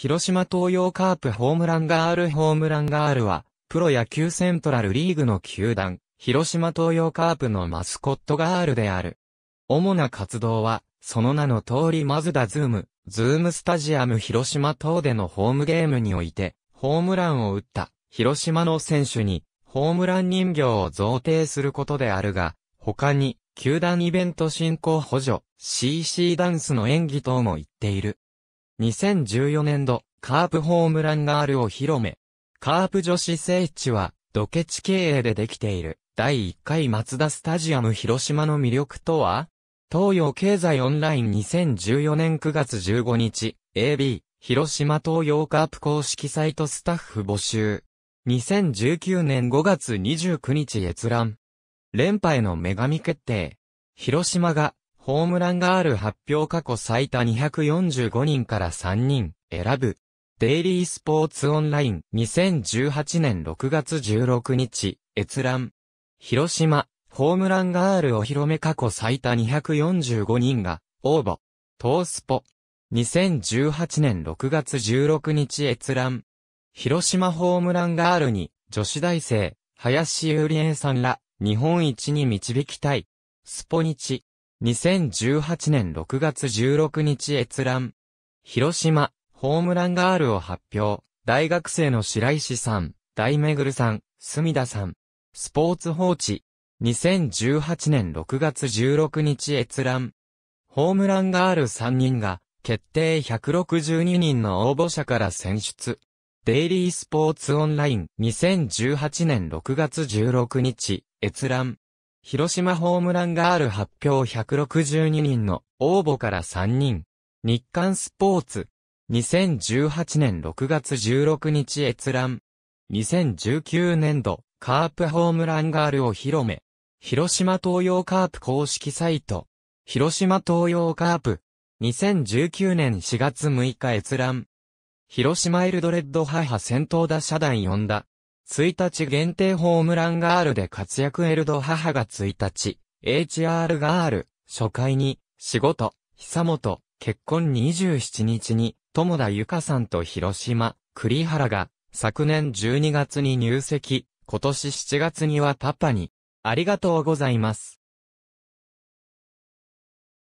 広島東洋カープホームランガールホームランガールは、プロ野球セントラルリーグの球団、広島東洋カープのマスコットガールである。主な活動は、その名の通りマズダズーム、ズームスタジアム広島等でのホームゲームにおいて、ホームランを打った、広島の選手に、ホームラン人形を贈呈することであるが、他に、球団イベント進行補助、CC ダンスの演技等も言っている。2014年度、カープホームランガールを広め、カープ女子聖地は、土ケチ経営でできている、第1回松田スタジアム広島の魅力とは東洋経済オンライン2014年9月15日、AB、広島東洋カープ公式サイトスタッフ募集。2019年5月29日閲覧。連覇への女神決定。広島がホームランガール発表過去最多245人から3人選ぶ。デイリースポーツオンライン2018年6月16日閲覧。広島、ホームランガールお披露目過去最多245人が応募。トースポ。2018年6月16日閲覧。広島ホームランガールに女子大生、林りえんさんら日本一に導きたい。スポニチ。2018年6月16日閲覧。広島、ホームランガールを発表。大学生の白石さん、大めぐるさん、み田さん。スポーツ放置。2018年6月16日閲覧。ホームランガール3人が、決定162人の応募者から選出。デイリースポーツオンライン2018年6月16日、閲覧。広島ホームランガール発表162人の応募から3人。日刊スポーツ。2018年6月16日閲覧。2019年度、カープホームランガールを広め。広島東洋カープ公式サイト。広島東洋カープ。2019年4月6日閲覧。広島エルドレッド母先頭打者団4打。1日限定ホームランガールで活躍エルド母が1日、HR ガール、初回に、仕事、久本、結婚27日に、友田由香さんと広島、栗原が、昨年12月に入籍、今年7月にはパパに、ありがとうございます。